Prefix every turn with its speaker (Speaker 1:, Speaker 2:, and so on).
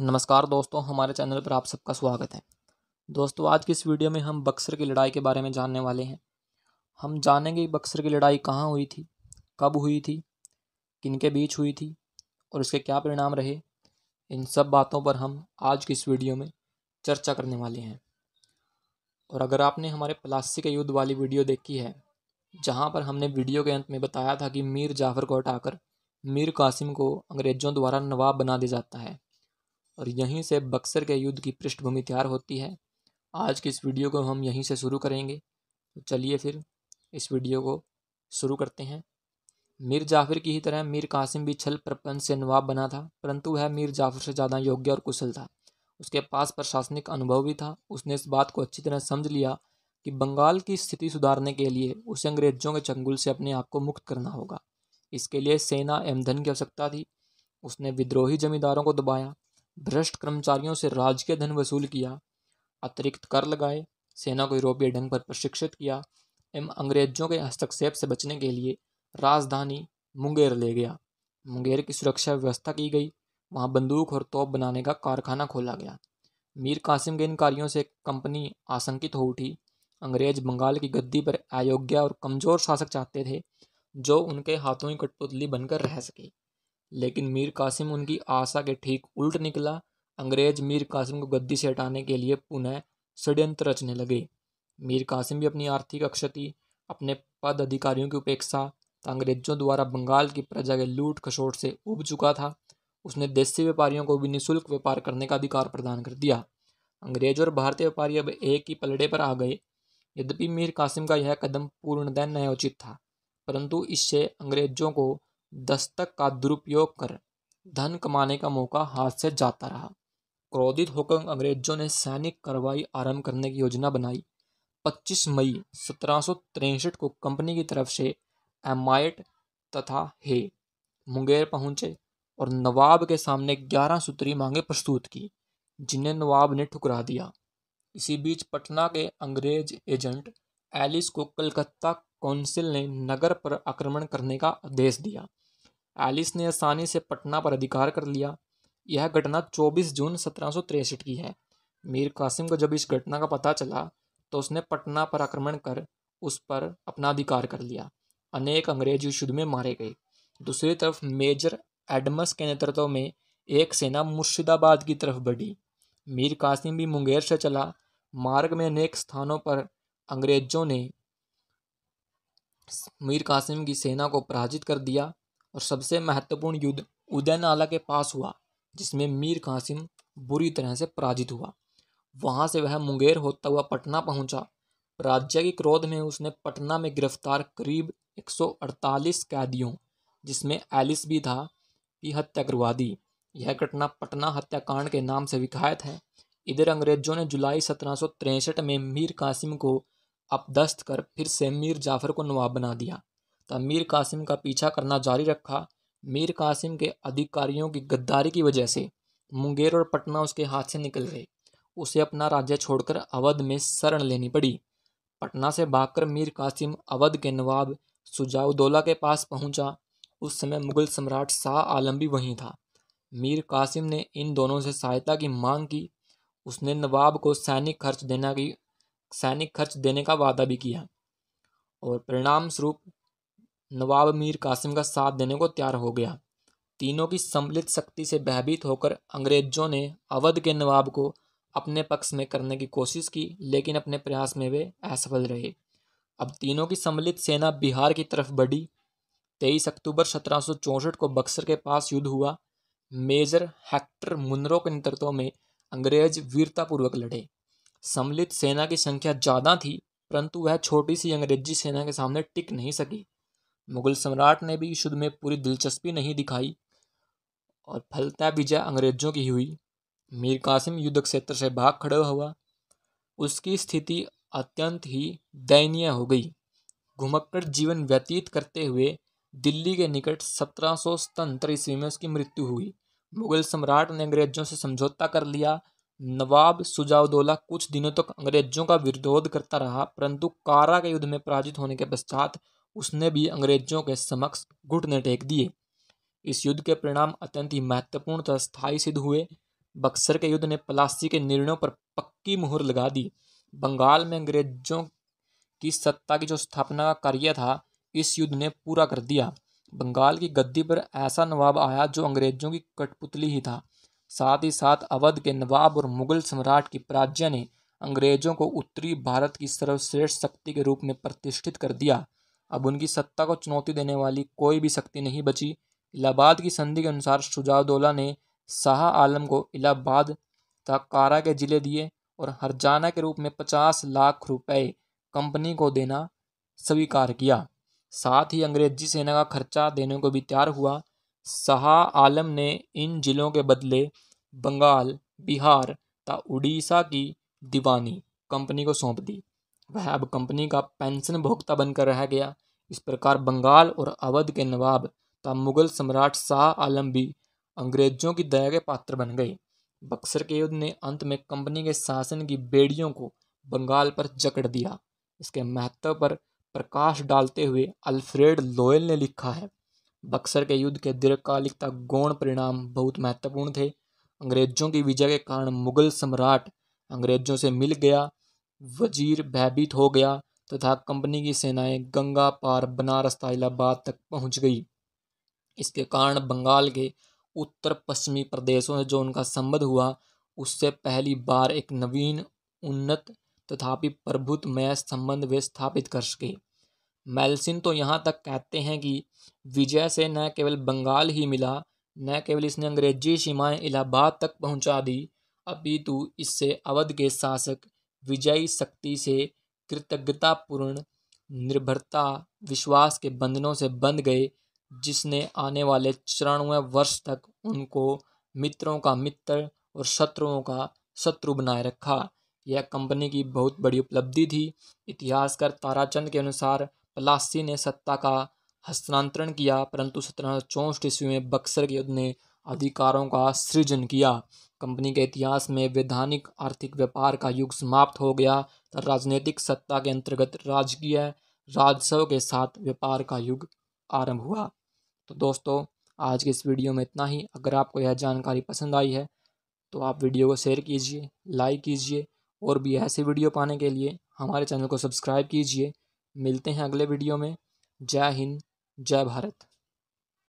Speaker 1: नमस्कार दोस्तों हमारे चैनल पर आप सबका स्वागत है दोस्तों आज की इस वीडियो में हम बक्सर की लड़ाई के बारे में जानने वाले हैं हम जानेंगे बक्सर की लड़ाई कहाँ हुई थी कब हुई थी किन के बीच हुई थी और इसके क्या परिणाम रहे इन सब बातों पर हम आज की इस वीडियो में चर्चा करने वाले हैं और अगर आपने हमारे प्लास्टिक युद्ध वाली वीडियो देखी है जहाँ पर हमने वीडियो के अंत में बताया था कि मीर जाफर को हटाकर मीर कासिम को अंग्रेज़ों द्वारा नवाब बना दिया जाता है और यहीं से बक्सर के युद्ध की पृष्ठभूमि तैयार होती है आज की इस वीडियो को हम यहीं से शुरू करेंगे तो चलिए फिर इस वीडियो को शुरू करते हैं मीर जाफर की ही तरह मीर कासिम भी छल प्रपंच से नवाब बना था परंतु वह मीर जाफर से ज़्यादा योग्य और कुशल था उसके पास प्रशासनिक अनुभव भी था उसने इस बात को अच्छी तरह समझ लिया कि बंगाल की स्थिति सुधारने के लिए उसे अंग्रेजों के चंगुल से अपने आप को मुक्त करना होगा इसके लिए सेना एवं धन की आवश्यकता थी उसने विद्रोही जमींदारों को दबाया भ्रष्ट कर्मचारियों से राजकीय धन वसूल किया अतिरिक्त कर लगाए सेना को यूरोपीय ढंग पर प्रशिक्षित किया एवं अंग्रेजों के हस्तक्षेप से बचने के लिए राजधानी मुंगेर ले गया मुंगेर की सुरक्षा व्यवस्था की गई वहाँ बंदूक और तोप बनाने का कारखाना खोला गया मीर कासिम के इन कार्यों से कंपनी आशंकित हो उठी अंग्रेज बंगाल की गद्दी पर अयोग्य और कमज़ोर शासक चाहते थे जो उनके हाथों की कठपुतली बनकर रह सके लेकिन मीर कासिम उनकी आशा के ठीक उल्ट निकला अंग्रेज मीर कासिम को गद्दी से हटाने के लिए पुनः षड्यंत्र रचने लगे मीर कासिम भी अपनी आर्थिक अक्षति अपने पद अधिकारियों की उपेक्षा अंग्रेजों द्वारा बंगाल की प्रजा के लूट खसोट से उब चुका था उसने देसी व्यापारियों को भी निःशुल्क व्यापार करने का अधिकार प्रदान कर दिया अंग्रेज और भारतीय व्यापारी अब एक ही पलड़े पर आ गए यद्यपि मीर कासिम का यह कदम पूर्णतः न्यायोचित था परंतु इससे अंग्रेजों को दस्तक का दुरुपयोग कर धन कमाने का मौका हाथ से जाता रहा क्रोधित होकर अंग्रेजों ने सैनिक कार्रवाई आरंभ करने की योजना बनाई 25 मई सत्रह को कंपनी की तरफ से एमाइट तथा हे मुंगेर पहुंचे और नवाब के सामने 11 सूत्री मांगे प्रस्तुत की जिन्हें नवाब ने ठुकरा दिया इसी बीच पटना के अंग्रेज एजेंट एलिस को कलकत्ता कौंसिल ने नगर पर आक्रमण करने का आदेश दिया एलिस ने आसानी से पटना पर अधिकार कर लिया यह घटना 24 जून सत्रह की है मीर कासिम को जब इस घटना का पता चला तो उसने पटना पर आक्रमण कर उस पर अपना अधिकार कर लिया अनेक अंग्रेज युद्ध में मारे गए दूसरी तरफ मेजर एडमस के नेतृत्व में एक सेना मुर्शिदाबाद की तरफ बढ़ी मीर कासिम भी मुंगेर से चला मार्ग में अनेक स्थानों पर अंग्रेजों ने मीर कासिम की सेना को पराजित कर दिया और सबसे महत्वपूर्ण युद्ध उदयनाला के पास हुआ जिसमें मीर कासिम बुरी तरह से पराजित हुआ वहाँ से वह मुंगेर होता हुआ पटना पहुँचा राज्य के क्रोध में उसने पटना में गिरफ्तार करीब 148 कैदियों जिसमें एलिस भी था की हत्या करवा दी यह घटना पटना हत्याकांड के नाम से विख्यात है इधर अंग्रेजों ने जुलाई सत्रह में मीर कासिम को अपदस्त कर फिर से मीर जाफर को नवाब बना दिया तब मीर कासिम का पीछा करना जारी रखा मीर कासिम के अधिकारियों की गद्दारी की वजह से मुंगेर और पटना उसके हाथ से निकल गए उसे अपना राज्य छोड़कर अवध में शरण लेनी पड़ी पटना से भागकर मीर कासिम अवध के नवाब सुजाउदौला के पास पहुंचा उस समय मुगल सम्राट शाह आलम भी वहीं था मीर कासिम ने इन दोनों से सहायता की मांग की उसने नवाब को सैनिक खर्च देना की सैनिक खर्च देने का वादा भी किया और परिणाम स्वरूप नवाब मीर कासिम का साथ देने को तैयार हो गया तीनों की सम्मिलित शक्ति से भयभीत होकर अंग्रेजों ने अवध के नवाब को अपने पक्ष में करने की कोशिश की लेकिन अपने प्रयास में वे असफल रहे अब तीनों की सम्मिलित सेना बिहार की तरफ बढ़ी तेईस अक्टूबर सत्रह को बक्सर के पास युद्ध हुआ मेजर हेक्टर मुनरो के नेतृत्व में अंग्रेज वीरतापूर्वक लड़े सम्मिलित सेना की संख्या ज़्यादा थी परंतु वह छोटी सी अंग्रेजी सेना के सामने टिक नहीं सकी मुगल सम्राट ने भी युद्ध में पूरी दिलचस्पी नहीं दिखाई और फलता विजय अंग्रेजों की हुई मीर कासिम युद्ध क्षेत्र से भाग खड़ा हुआ उसकी स्थिति अत्यंत ही दयनीय हो गई घुमक्कड़ जीवन व्यतीत करते हुए दिल्ली के निकट सत्रह सौ ईस्वी में उसकी मृत्यु हुई मुगल सम्राट ने अंग्रेजों से समझौता कर लिया नवाब सुजाउदौला कुछ दिनों तक अंग्रेजों का विरोध करता रहा परंतु कारा के युद्ध में पराजित होने के पश्चात उसने भी अंग्रेजों के समक्ष घुटने टेक दिए इस युद्ध के परिणाम अत्यंत ही महत्वपूर्ण तथा स्थायी सिद्ध हुए बक्सर के युद्ध ने पलासी के निर्णयों पर पक्की मुहर लगा दी बंगाल में अंग्रेजों की सत्ता की जो स्थापना का कार्य था इस युद्ध ने पूरा कर दिया बंगाल की गद्दी पर ऐसा नवाब आया जो अंग्रेजों की कठपुतली ही था साथ ही साथ अवध के नवाब और मुगल सम्राट की प्राज्य ने अंग्रेजों को उत्तरी भारत की सर्वश्रेष्ठ शक्ति के रूप में प्रतिष्ठित कर दिया अब उनकी सत्ता को चुनौती देने वाली कोई भी शक्ति नहीं बची इलाहाबाद की संधि के अनुसार शुजाउदौला ने शाह आलम को इलाहाबाद तथा कारा के जिले दिए और हरजाना के रूप में पचास लाख रुपए कंपनी को देना स्वीकार किया साथ ही अंग्रेजी सेना का खर्चा देने को भी तैयार हुआ शाह आलम ने इन जिलों के बदले बंगाल बिहार तथा उड़ीसा की दीवानी कंपनी को सौंप दी वह अब कंपनी का पेंशन भोक्ता बनकर रह गया इस प्रकार बंगाल और अवध के नवाब तथा मुगल सम्राट शाह आलम भी अंग्रेजों की दया के पात्र बन गए बक्सर के युद्ध ने अंत में कंपनी के शासन की बेड़ियों को बंगाल पर जकड़ दिया इसके महत्व पर प्रकाश डालते हुए अल्फ्रेड लोयल ने लिखा है बक्सर के युद्ध के दीर्घकालिक तक गौण परिणाम बहुत महत्वपूर्ण थे अंग्रेजों की विजय के कारण मुगल सम्राट अंग्रेजों से मिल गया वजीर भयभीत हो गया तथा कंपनी की सेनाएं गंगा पार बनारस इलाहाबाद तक पहुंच गई इसके कारण बंगाल के उत्तर पश्चिमी प्रदेशों से जो उनका संबंध हुआ उससे पहली बार एक नवीन उन्नत तथापि प्रभुत्वमय संबंध वे स्थापित कर सके मेलसिन तो यहाँ तक कहते हैं कि विजय से न केवल बंगाल ही मिला न केवल इसने अंग्रेजी सीमाएं इलाहाबाद तक पहुँचा दी अभी तो इससे अवध के शासक विजयी शक्ति से कृतज्ञतापूर्ण निर्भरता विश्वास के बंधनों से बंध गए जिसने आने वाले चौरानवे वर्ष तक उनको मित्रों का मित्र और शत्रुओं का शत्रु बनाए रखा यह कंपनी की बहुत बड़ी उपलब्धि थी इतिहासकार ताराचंद के अनुसार पलासी ने सत्ता का हस्तांतरण किया परंतु सत्रह ईस्वी में बक्सर के युद्ध ने अधिकारों का सृजन किया कंपनी के इतिहास में वैधानिक आर्थिक व्यापार का युग समाप्त हो गया तथा राजनीतिक सत्ता के अंतर्गत राजकीय राजस्व के साथ व्यापार का युग आरंभ हुआ तो दोस्तों आज के इस वीडियो में इतना ही अगर आपको यह जानकारी पसंद आई है तो आप वीडियो को शेयर कीजिए लाइक कीजिए और भी ऐसे वीडियो पाने के लिए हमारे चैनल को सब्सक्राइब कीजिए मिलते हैं अगले वीडियो में जय हिंद जय भारत